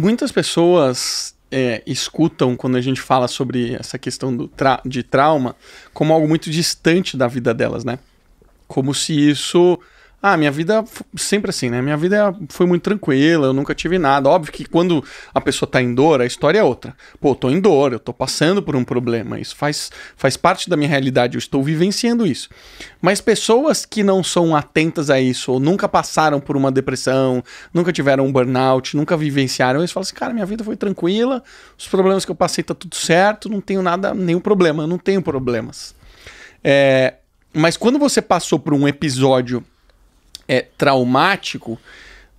Muitas pessoas é, escutam quando a gente fala sobre essa questão do tra de trauma como algo muito distante da vida delas, né? Como se isso ah, minha vida sempre assim, né? Minha vida foi muito tranquila, eu nunca tive nada. Óbvio que quando a pessoa tá em dor, a história é outra. Pô, eu tô em dor, eu tô passando por um problema, isso faz, faz parte da minha realidade, eu estou vivenciando isso. Mas pessoas que não são atentas a isso, ou nunca passaram por uma depressão, nunca tiveram um burnout, nunca vivenciaram isso, falam assim, cara, minha vida foi tranquila, os problemas que eu passei tá tudo certo, não tenho nada, nenhum problema, eu não tenho problemas. É, mas quando você passou por um episódio é, traumático,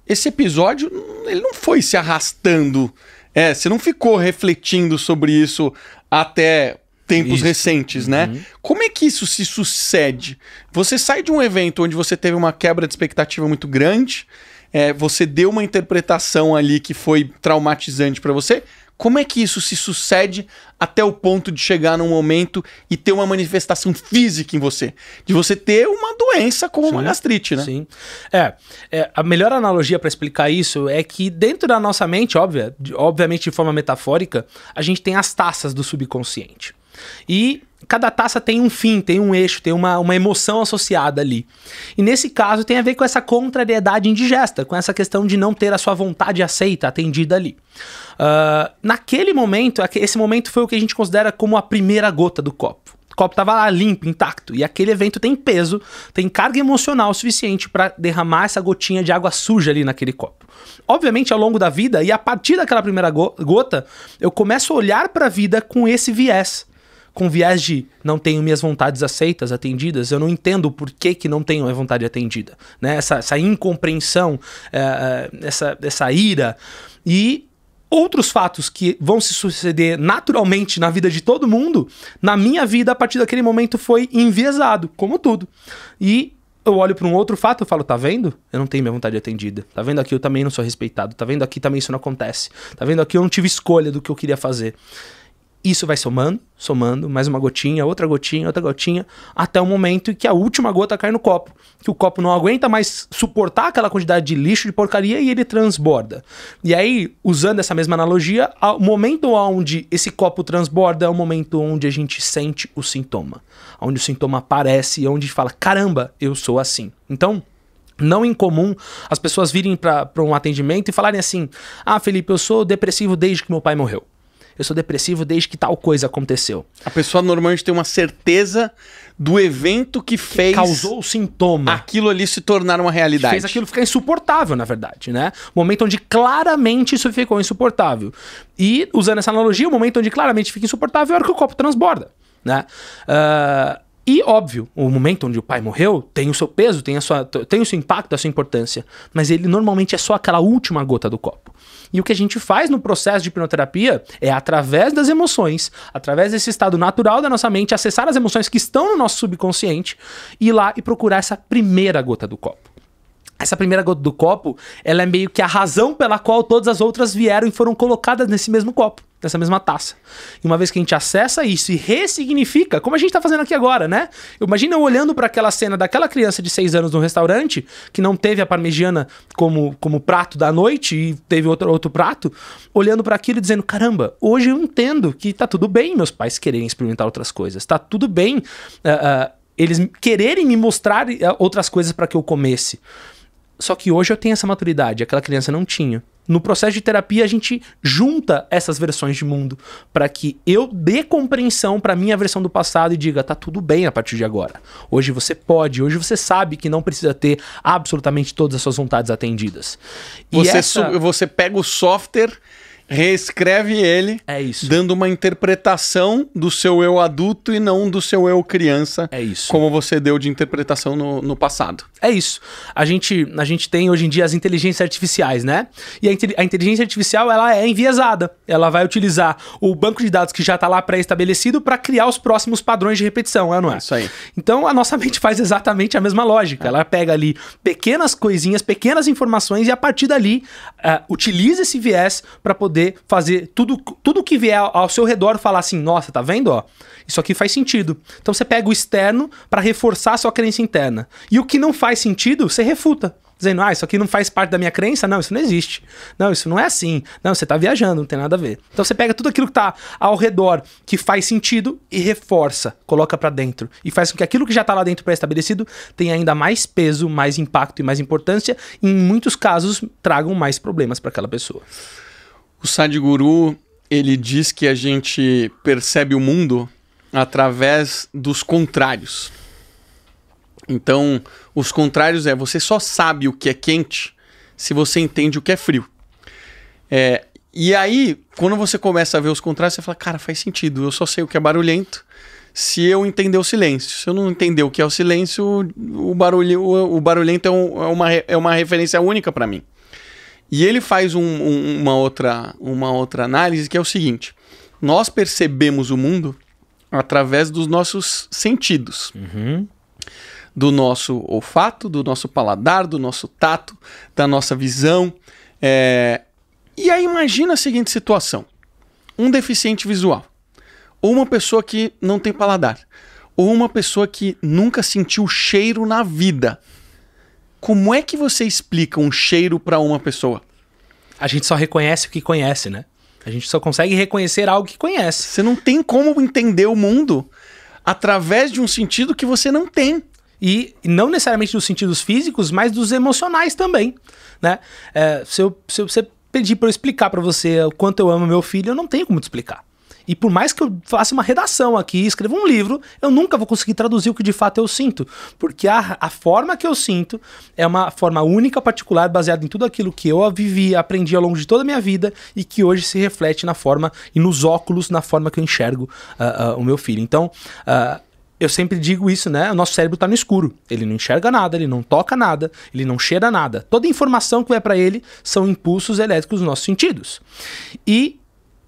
esse episódio ele não foi se arrastando. É, você não ficou refletindo sobre isso até tempos isso. recentes, né? Uhum. Como é que isso se sucede? Você sai de um evento onde você teve uma quebra de expectativa muito grande, é, você deu uma interpretação ali que foi traumatizante para você, como é que isso se sucede até o ponto de chegar num momento e ter uma manifestação física em você? De você ter uma doença como uma gastrite, né? Sim. É, é a melhor analogia para explicar isso é que dentro da nossa mente, óbvia, obviamente de forma metafórica, a gente tem as taças do subconsciente. E cada taça tem um fim, tem um eixo, tem uma, uma emoção associada ali. E nesse caso tem a ver com essa contrariedade indigesta, com essa questão de não ter a sua vontade aceita, atendida ali. Uh, naquele momento, esse momento foi o que a gente considera como a primeira gota do copo. O copo estava lá limpo, intacto, e aquele evento tem peso, tem carga emocional suficiente para derramar essa gotinha de água suja ali naquele copo. Obviamente, ao longo da vida e a partir daquela primeira gota, eu começo a olhar para a vida com esse viés com viés de não tenho minhas vontades aceitas, atendidas, eu não entendo por que, que não tenho a vontade atendida. Né? Essa, essa incompreensão, é, é, essa, essa ira. E outros fatos que vão se suceder naturalmente na vida de todo mundo, na minha vida, a partir daquele momento foi enviesado, como tudo. E eu olho para um outro fato e falo, tá vendo? Eu não tenho minha vontade atendida. Tá vendo aqui eu também não sou respeitado. Tá vendo aqui também isso não acontece. Tá vendo aqui eu não tive escolha do que eu queria fazer. Isso vai somando, somando, mais uma gotinha, outra gotinha, outra gotinha, até o momento em que a última gota cai no copo. Que o copo não aguenta mais suportar aquela quantidade de lixo, de porcaria e ele transborda. E aí, usando essa mesma analogia, o momento onde esse copo transborda é o momento onde a gente sente o sintoma. Onde o sintoma aparece e onde fala: caramba, eu sou assim. Então. Não incomum as pessoas virem para um atendimento e falarem assim: Ah, Felipe, eu sou depressivo desde que meu pai morreu eu sou depressivo desde que tal coisa aconteceu. A pessoa normalmente tem uma certeza do evento que, que fez. Causou o sintoma. Aquilo ali se tornar uma realidade. fez aquilo ficar insuportável, na verdade, né? Momento onde claramente isso ficou insuportável. E, usando essa analogia, o momento onde claramente fica insuportável é a hora que o copo transborda, né? Uh, e, óbvio, o momento onde o pai morreu tem o seu peso, tem, a sua, tem o seu impacto, a sua importância. Mas ele normalmente é só aquela última gota do copo. E o que a gente faz no processo de hipnoterapia é, através das emoções, através desse estado natural da nossa mente, acessar as emoções que estão no nosso subconsciente, ir lá e procurar essa primeira gota do copo essa primeira gota do copo, ela é meio que a razão pela qual todas as outras vieram e foram colocadas nesse mesmo copo, nessa mesma taça. E uma vez que a gente acessa isso e ressignifica, como a gente está fazendo aqui agora, né? Imagina eu olhando para aquela cena daquela criança de 6 anos no restaurante, que não teve a parmegiana como, como prato da noite e teve outro, outro prato, olhando para aquilo e dizendo: caramba, hoje eu entendo que tá tudo bem meus pais quererem experimentar outras coisas, tá tudo bem. Uh, uh, eles quererem me mostrar eh, outras coisas para que eu comesse. Só que hoje eu tenho essa maturidade, aquela criança não tinha. No processo de terapia, a gente junta essas versões de mundo para que eu dê compreensão para minha versão do passado e diga: tá tudo bem a partir de agora. Hoje você pode, hoje você sabe que não precisa ter absolutamente todas as suas vontades atendidas. E você, essa... você pega o software reescreve ele, é isso. dando uma interpretação do seu eu adulto e não do seu eu criança, é isso. como você deu de interpretação no, no passado. É isso. A gente, a gente tem hoje em dia as inteligências artificiais, né? E a, a inteligência artificial ela é enviesada. Ela vai utilizar o banco de dados que já está lá pré-estabelecido para criar os próximos padrões de repetição, é, não é? Isso aí. Então a nossa mente faz exatamente a mesma lógica. É. Ela pega ali pequenas coisinhas, pequenas informações e a partir dali uh, utiliza esse viés para poder poder fazer tudo tudo que vier ao seu redor falar assim, nossa, tá vendo, ó? Isso aqui faz sentido. Então você pega o externo para reforçar a sua crença interna. E o que não faz sentido, você refuta dizendo, ah, isso aqui não faz parte da minha crença, não, isso não existe. Não, isso não é assim. Não, você está viajando, não tem nada a ver. Então você pega tudo aquilo que está ao redor, que faz sentido e reforça, coloca para dentro e faz com que aquilo que já está lá dentro pré-estabelecido tenha ainda mais peso, mais impacto e mais importância e em muitos casos tragam mais problemas para aquela pessoa. O Sadhguru, ele diz que a gente percebe o mundo através dos contrários. Então, os contrários é você só sabe o que é quente se você entende o que é frio. É, e aí, quando você começa a ver os contrários, você fala: cara, faz sentido, eu só sei o que é barulhento se eu entender o silêncio. Se eu não entender o que é o silêncio, o, barulho, o barulhento é, um, é, uma, é uma referência única para mim. E ele faz um, um, uma, outra, uma outra análise que é o seguinte: nós percebemos o mundo através dos nossos sentidos. Uhum. Do nosso olfato, do nosso paladar, do nosso tato, da nossa visão. É... E aí imagina a seguinte situação: um deficiente visual, ou uma pessoa que não tem paladar, ou uma pessoa que nunca sentiu cheiro na vida. Como é que você explica um cheiro para uma pessoa? A gente só reconhece o que conhece, né? A gente só consegue reconhecer algo que conhece. Você não tem como entender o mundo através de um sentido que você não tem. E não necessariamente dos sentidos físicos, mas dos emocionais também, né? É, se, eu, se, pedir para eu explicar para você o quanto eu amo meu filho, eu não tenho como te explicar. E por mais que eu faça uma redação aqui, escreva um livro, eu nunca vou conseguir traduzir o que de fato eu sinto. Porque a, a forma que eu sinto é uma forma única, particular, baseada em tudo aquilo que eu vivi, aprendi ao longo de toda a minha vida e que hoje se reflete na forma e nos óculos, na forma que eu enxergo uh, uh, o meu filho. Então. Uh, eu sempre digo isso, né? O nosso cérebro está no escuro. Ele não enxerga nada, ele não toca nada, ele não cheira nada. Toda informação que vai para ele são impulsos elétricos dos nossos sentidos. E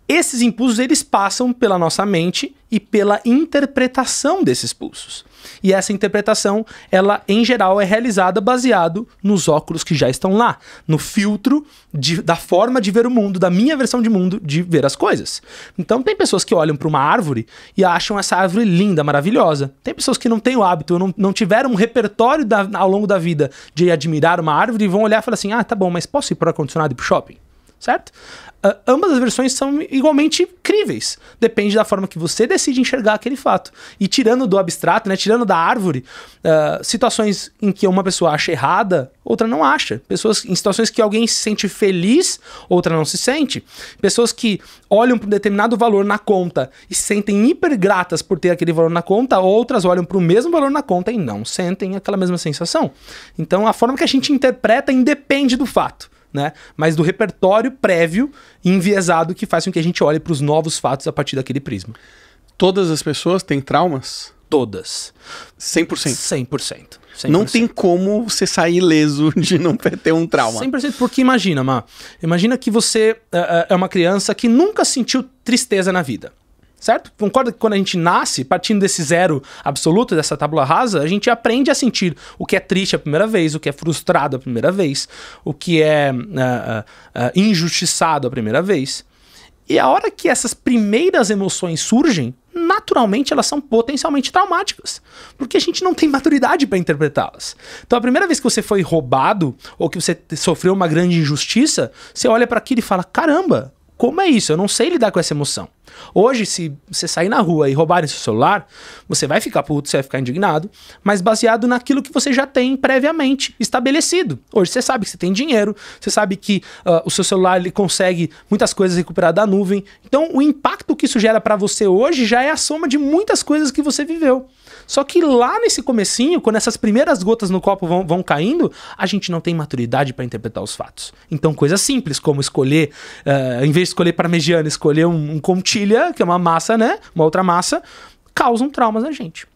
esses impulsos eles passam pela nossa mente e pela interpretação desses pulsos. E essa interpretação, ela em geral é realizada baseado nos óculos que já estão lá, no filtro de, da forma de ver o mundo, da minha versão de mundo de ver as coisas. Então tem pessoas que olham para uma árvore e acham essa árvore linda, maravilhosa. Tem pessoas que não têm o hábito, não, não tiveram um repertório da, ao longo da vida de admirar uma árvore e vão olhar e falar assim: ah, tá bom, mas posso ir para o ar-condicionado e para o shopping? certo? Uh, ambas as versões são igualmente críveis. Depende da forma que você decide enxergar aquele fato. E tirando do abstrato, né, tirando da árvore, uh, situações em que uma pessoa acha errada, outra não acha. Pessoas em situações que alguém se sente feliz, outra não se sente. Pessoas que olham para um determinado valor na conta e se sentem gratas por ter aquele valor na conta, outras olham para o mesmo valor na conta e não sentem aquela mesma sensação. Então a forma que a gente interpreta independe do fato né? Mas do repertório prévio enviesado que faz com que a gente olhe para os novos fatos a partir daquele prisma. Todas as pessoas têm traumas? Todas. 100%. 100%. 100%. Não tem como você sair ileso de não ter um trauma. 100%, porque imagina, Má. Imagina que você eh, eh, é uma criança que nunca sentiu tristeza na vida. Certo? Concorda que quando a gente nasce, partindo desse zero absoluto, dessa tábua rasa, a gente aprende a sentir o que é triste a primeira vez, o que é frustrado a primeira vez, o que é uh, uh, injustiçado a primeira vez. E a hora que essas primeiras emoções surgem, naturalmente elas são potencialmente traumáticas, porque a gente não tem maturidade para interpretá-las. Então, a primeira vez que você foi roubado ou que você sofreu uma grande injustiça, você olha para aquilo e fala: caramba, como é isso? Eu não sei lidar com essa emoção. Hoje, se você sair na rua e roubarem seu celular, você vai ficar puto, você vai ficar indignado, mas baseado naquilo que você já tem previamente estabelecido. Hoje você sabe que você tem dinheiro, você sabe que uh, o seu celular ele consegue muitas coisas recuperar da nuvem. Então, o impacto que isso gera para você hoje já é a soma de muitas coisas que você viveu. Só que lá nesse comecinho, quando essas primeiras gotas no copo vão, vão caindo, a gente não tem maturidade para interpretar os fatos. Então, coisas simples como escolher, uh, em vez de escolher parmegiana, escolher um, um contínuo lentilha, que é uma massa, né? Uma outra massa, causam traumas na gente.